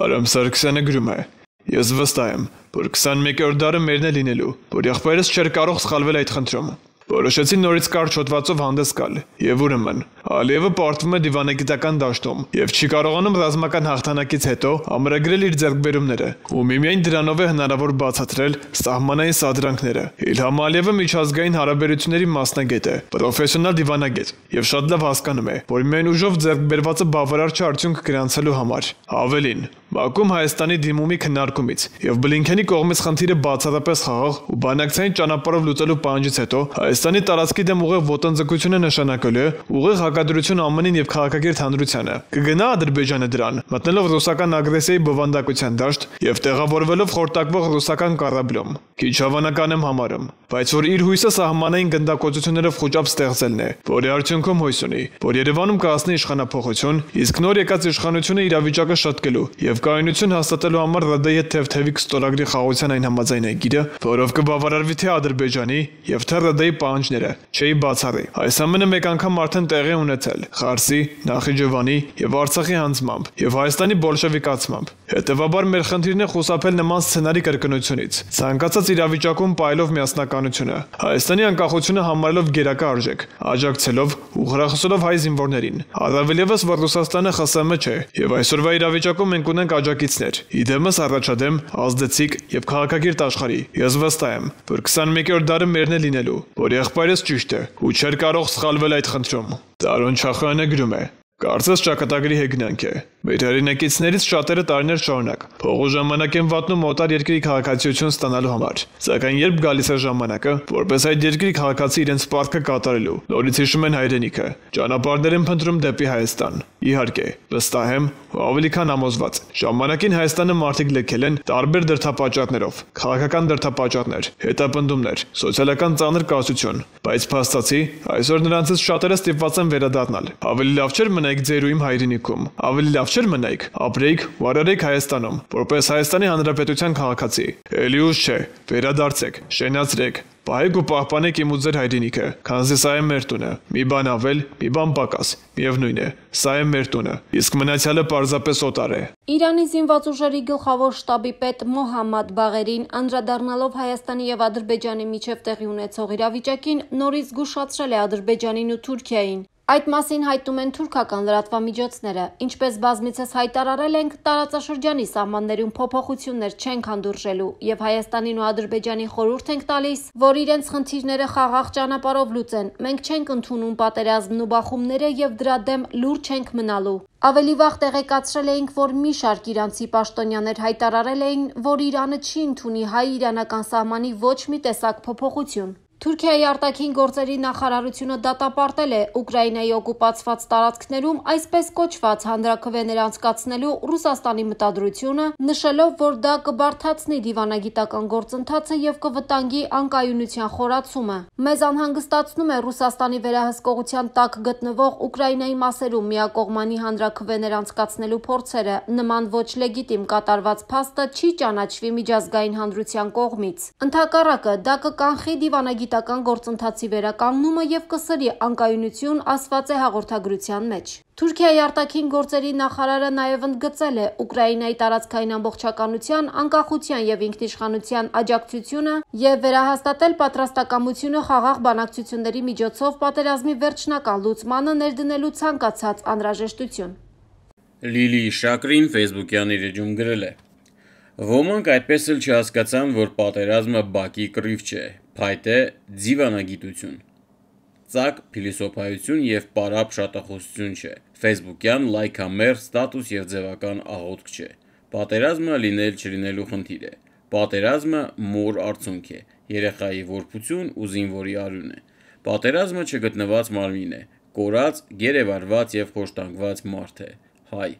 Արամ Սարգսյանը գրում է. Ես վստահ եմ, որ 21-րդ դարը մերն է լինելու, որ եղբայրս չէր կարող սխալվել այդ խնդրում։ Որոշեցի նորից կարճ հոդվածով հանդես գալ, եւ ուրեմն Ալիևը պարտվում է դիվանագիտական դաշտում եւ չի կարողանում ռազմական հաղթանակից հետո ամրագրել իր ձեռքբերումները, ու միմիայն դրանով է հնարավոր բացատրել սահմանային սադրանքները։ Իլհամ Ալիևը միջազգային հարաբերությունների մասնագետ է, պրոֆեսիոնալ դիվանագետ եւ շատ լավ հասկանում է, որ միայն ուժով ձեռքբերվածը բավարար չէ արդյունք գրանցելու համար։ Ավելին, Բաքում Հայաստանի դիմումի քննարկումից եւ Բլինքենի կողմից խնդիրը բացառապես խաղող ու բանակցային ճանապարհով լուծելու պահանջից հետո Հայաստանի տարածքի դեմ ուղիղ ոտնձգությունը նշանակելու է ուղիղ հակադրություն ԱՄՆ-ին եւ քաղաքագերտ հանրությանը։ Կգնա Ադրբեջանը դրան, մտնելով ռուսական ագրեսիայի բովանդակության դաշտ եւ տեղավորվելով խորտակվող ռուսական կառաբլում։ Քիչ հավանական եմ համարում, բայց որ իր հույսը սահմանային գնդակոծություններով խոճապ ստեղծելն է, որի արդյունքում հույս ունի, որ Երևանում կհասնի իշխանապողություն, իսկ նոր եկած իշխանությունը իրավիճակը շտկելու եւ եւ կայունություն հաստատելու համար ՌԴ-ի թեթևիկ ստորագրի խաղացան այն համաձայն է գիրը, որով կբավարարվի թե Ադրբեջանի եւ թե ՌԴ-ի պահանջները, չէի բացառի։ Այս ամենը մեկ անգամ արդեն տեղի ունեցել Խարսի, Նախիջևանի եւ Արցախի հանձնամբ եւ Հայաստանի բոլշևիկացմամբ։ Հետևաբար մեր խնդիրն է խուսափել նման սցենարի կրկնությունից։ Ցանկացած իրավիճակում պայելով միասնականությունը, Հայաստանի անկախությունը համարելով գերակա արժեք, աջակցելով ու հրախուսելով հայ զինվորներին։ Առավելևս որ Ռուսաստանը ԽՍՀՄ չէ, եւ այսօրվա իրավիճակում մենք ունենք եք աջակիցներ։ Իդեմս առաջադեմ, ազդեցիկ եւ քաղաքագիրտ աշխարհի։ Ես վստահ եմ, որ 21-րդ դարը մերն է լինելու, որ եղբայրս ճիշտ է ու չեր կարող սխալվել այդ խնդրում։ Տարոն Չախյանը գրում է. Կարծես ճակատագրի հեգնանք է։ Մեր հերինակիցներից շատերը տարիներ շարունակ փողու ժամանակ են վատնում օտար երկրի քաղաքացիություն ստանալու համար։ Սակայն երբ գալիս է ժամանակը, որպես այդ երկրի քաղաքացի իրենց պարտքը կատարելու, նորից հիշում են հայրենիքը, ճանապարհներ են փնտրում դեպի Հայաստան։ Իհարկե, վստահ եմ, ավելի քան ամոզված։ Ժամանակին Հայաստանը մարդիկ լքել են տարբեր դրթապաճառներով՝ քաղաքական դրթապաճառներ, հետապնդումներ, սոցիալական ծանր կայացություն, բայց փաստացի այսօր նրանցից շատերը ստիպված են վերադառնալ։ Ավելի լավ չէր մնայիք ձեր ու իմ հայրենիքում, ավելի լավ տակ չէր մնայիք, ապրեիք ու արարեիք Հայաստանում, որպես Հայաստանի Հանրապետության քաղաքացի։ Էլի ուշ չէ, վերադարձեք, շենացրեք, Պահեք ու պահպանեք իմ ու ձեր հայրենիքը, քանզի սա է մեր տունը։ Մի բան ավել, մի բան պակաս, միևնույն է, սա է մեր տունը։ Իսկ մնացյալը պարզապես օտար է։ Իրանի զինված ուժերի գլխավոր շտաբի պետ Մոհամմադ Բաղերին անդրադառնալով Հայաստանի եւ Ադրբեջանի միջև տեղի ունեցող իրավիճակին նորից զգուշացրել է Ադրբեջանին ու Թուրքիային։ Այդ մասին հայտնում են թուրքական լրատվամիջոցները։ Ինչպես բազմիցս հայտարարել ենք, տարածաշրջանի սահմաններում փոփոխություններ չեն հանդուրժելու եւ Հայաստանին ու Ադրբեջանի խորհուրդ ենք տալիս, որ իրենց խնդիրները խաղաղ ճանապարհով լուծեն։ Մենք չենք ընդունում պատերազմն ու բախումները եւ դրա դեմ լուրջ ենք մնալու։ Ավելի վաղ տեղեկացրել էինք, որ մի շարք իրանցի պաշտոնյաներ հայտարարել էին, որ Իրանը չի ընդունի հայ-իրանական սահմանի ոչ մի տեսակ փոփոխություն։ Թուրքիայի արտաքին գործերի նախարարությունը դատապարտել է Ուկրաինայի օկուպացված տարածքներում այսպես կոչված հանրակրվեներ անցկացնելու Ռուսաստանի մտադրությունը, նշելով, որ դա կբարթացնի դիվանագիտական գործընթացը եւ կվտանգի անկայունության խորացումը։ Մեզ անհանգստացնում է Ռուսաստանի վերահսկողության տակ գտնվող Ուկրաինայի մասերում միակողմանի հանրակրվեներ անցկացնելու փորձերը։ Նման ոչ լեգիտիմ կատարված փաստը չի ճանաչվի միջազգային հանրության կողմից։ Ընթակառակը դա կկանխի դիվանագիտ գիտական գործընթացի վերականգնումը եւ կսրի անկայունություն ասված է հաղորդագրության մեջ։ Թուրքիայի արտաքին գործերի նախարարը նաև ընդգծել է Ուկրաինայի տարածքային ամբողջականության, անկախության եւ ինքնիշխանության աջակցությունը եւ վերահաստատել պատրաստակամությունը խաղաղ բանակցությունների միջոցով պատերազմի վերջնակալ լուծմանը ներդնելու ցանկացած անհրաժեշտություն։ Լիլի Շակրին Facebook-յան իր էջում գրել է. Ոմանք այդպես էլ չհասկացան, որ պատերազմը Բաքի կռիվ չէ, փայտե դիվանագիտություն։ Ցակ փիլիսոփայություն եւ պարապ շատախոսություն չէ։ Facebook-յան լայքամեր ստատուս եւ ձևական աղոթք չէ։ Պատերազմը լինել չլինելու խնդիր է։ Պատերազմը մոր արցունք է, երեխայի ворփություն ու զինվորի արյուն է։ Պատերազմը չգտնված մարմին է, կորած, գերեվարված եւ խոշտանգված մարդ է։ Հայ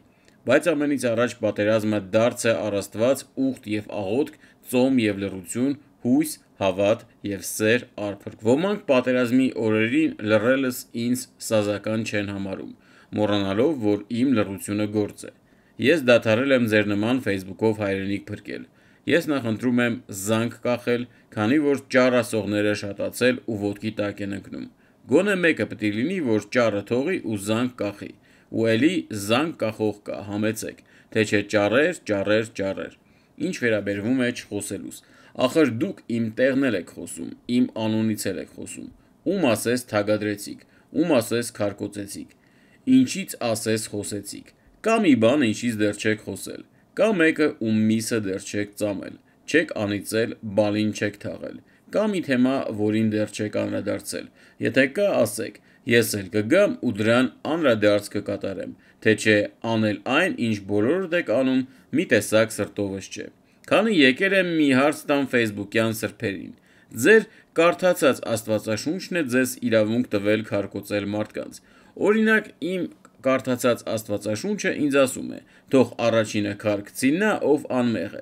բայց ամենից առաջ պատերազմը դարձ է առաստված ուխտ եւ աղոթք, ծոմ եւ լրություն, հույս, հավատ եւ սեր արփրկ։ Ոմանք պատերազմի օրերին լռելս ինձ սազական չեն համարում, մոռանալով, որ իմ լռությունը գործ է։ Ես դադարել եմ ձեր նման Facebook-ով հայրենիք փրկել։ Ես նախ ընտրում եմ զանգ կախել, քանի որ ճառասողները շատացել ու ոդկի տակ են ընկնում։ Գոնե մեկը պետք է լինի, որ ճառը թողի ու զանգ կախի։ Ու էլի զանգ կախող կա, համեցեք, թե չէ ճառեր, ճառեր, ճառեր։ Ինչ վերաբերվում է չխոսելուս, Ախր դուք իմ տեղն էլ եք խոսում, իմ անունից էլ եք խոսում։ Ում ասես թագադրեցիք, ում ասես քարկոծեցիք, ինչից ասես խոսեցիք։ Կա մի բան, ինչից դեռ չեք խոսել։ Կա մեկը, ում միսը դեռ չեք ծամել, չեք անիծել, բալին չեք թաղել։ Կա մի թեմա, որին դեռ չեք անդրադարձել։ Եթե կա, ասեք, ես էլ կգամ ու դրան անդրադարձ կկատարեմ, թե չէ անել այն, ինչ բոլորդ եք անում, մի տեսակ սրտովս չէ քանի եկել եմ մի հարց տամ Facebook-յան սրբերին։ Ձեր կարդացած Աստվածաշունչն է ձեզ իրավունք տվել քարկոծել մարդկանց։ Օրինակ, իմ կարդացած Աստվածաշունչը ինձ ասում է. «Թող առաջինը քարկցին նա, ով անմեղ է»։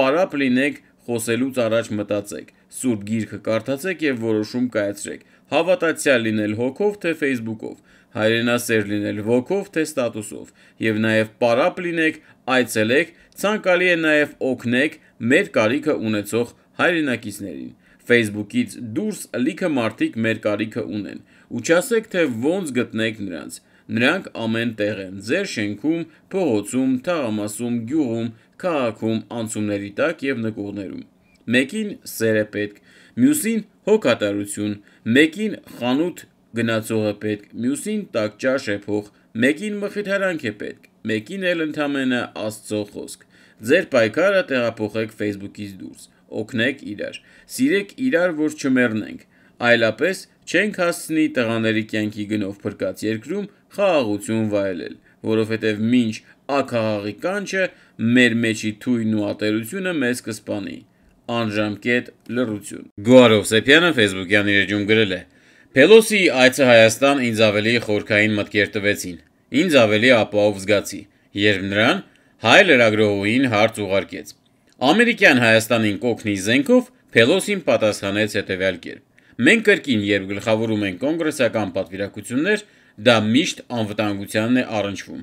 Պարապ լինեք խոսելուց առաջ մտածեք, Սուրբ Գիրքը կարդացեք եւ որոշում կայացրեք։ Հավատացյալ լինել հոգով թե Facebook-ով, հայրենասեր լինել ոգով թե ստատուսով, եւ նաեւ պարապ լինեք այցելեք, ցանկալի է նաև օգնեք մեր կարիքը ունեցող հայրենակիցներին։ Facebook-ից դուրս լիքը մարդիկ մեր կարիքը ունեն, ու չասեք, թե ոնց գտնեք նրանց։ Նրանք ամեն տեղ են՝ ձեր շենքում, փողոցում, թաղամասում, գյուղում, քաղաքում, անցումների տակ և նկուղներում։ Մեկին սեր է պետք, մյուսին հոգատարություն, մեկին խանութ գնացող է պետք, մյուսին տակ ճաշ է փող, մեկին մխիթարանք է պետք։ Մեկին էլ ընդամենը Աստծո խոսք. Ձեր պայքարը տեղափոխեք Facebook-ից դուրս, օգնեք իրար, սիրեք իրար, որ չմեռնենք, այլապես չենք հասցնի տղաների կյանքի գնով փրկած երկրում խաղաղություն վայելել, որովհետև մինչ ակաղաղի կանչը մեր մեջի թույն ու ատելությունը մեզ կսպանի։ Անժամկետ լրություն։ Գուարով Սեփյանը Facebook-յան իր էջում գրել է. Պելոսի այցը Հայաստան ինձ ավելի խորքային մտքեր տվեցին ինձ ավելի ապահով զգացի, երբ նրան հայ լրագրողուին հարց ուղարկեց։ Ամերիկյան Հայաստանին կօգնի զենքով Փելոսին պատասխանեց հետևյալ կերպ. Մենք կրկին երբ գլխավորում ենք կոնգրեսական պատվիրակություններ, դա միշտ անվտանգությանն է առնչվում։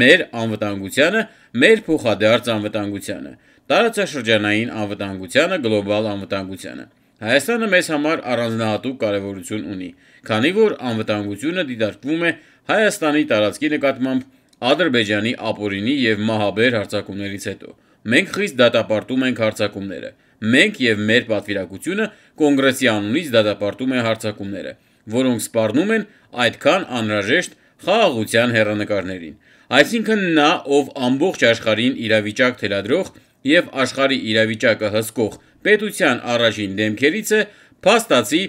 Մեր անվտանգությանը, մեր փոխադարձ անվտանգությանը, տարածաշրջանային անվտանգությանը, գլոբալ անվտանգությանը։ Հայաստանը մեզ համար առանձնահատուկ կարևորություն ունի, քանի որ անվտանգությունը դիտարկվում է Հայաստանի տարածքի նկատմամբ Ադրբեջանի ապօրինի և մահաբեր հարձակումներից հետո։ Մենք խիստ դատապարտում ենք հարձակումները։ Մենք և մեր պատվիրակությունը Կոնգրեսի անունից դատապարտում է հարձակումները, որոնք սպառնում են այդքան անհրաժեշտ խաղաղության հեռանկարներին։ Այսինքն նա, ով ամբողջ աշխարհին իրավիճակ թելադրող և աշխարհի իրավիճակը հսկող պետության առաջին դեմքերից է փաստացի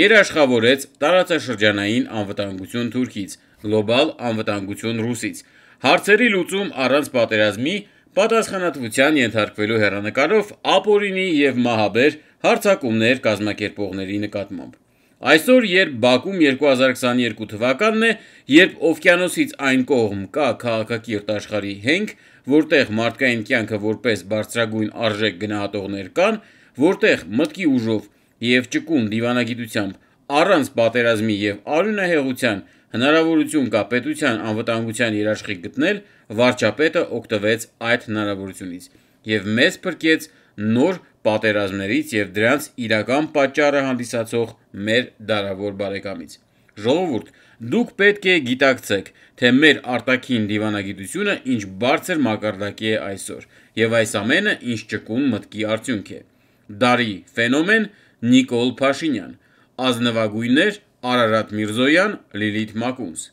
երաշխավորեց տարածաշրջանային անվտանգություն Թուրքից, գլոբալ անվտանգություն Ռուսից։ Հարցերի լուծում առանց պատերազմի պատասխանատվության ենթարկվելու հերանեկարով ապօրինի եւ մահաբեր հարցակումներ կազմակերպողների նկատմամբ։ Այսօր, երբ Բաքում 2022 թվականն է, երբ օվկիանոսից այն կողմ կա քաղաքակիրթ աշխարհի հենք, որտեղ մարդկային կյանքը որպես բարձրագույն արժեք գնահատողներ կան, որտեղ մտքի ուժով եւ ճկուն դիվանագիտությամբ առանց պատերազմի եւ արյունահեղության հնարավորություն կա պետության անվտանգության երաշխիք գտնել, վարչապետը օգտվեց այդ հնարավորությունից եւ մեզ փրկեց նոր պատերազմներից եւ դրանց իրական պատճառը հանդիսացող մեր դարավոր բարեկամից։ Ժողովուրդ, դուք պետք է գիտակցեք, թե մեր արտաքին դիվանագիտությունը ինչ բարձր մակարդակի է այսօր, եւ այս ամենը ինչ ճկուն մտքի արդյունք է դարի ֆենոմեն Նիկոլ Փաշինյան, ազնվագույններ Արարատ Միրզոյան, Լիլիթ Մակունց։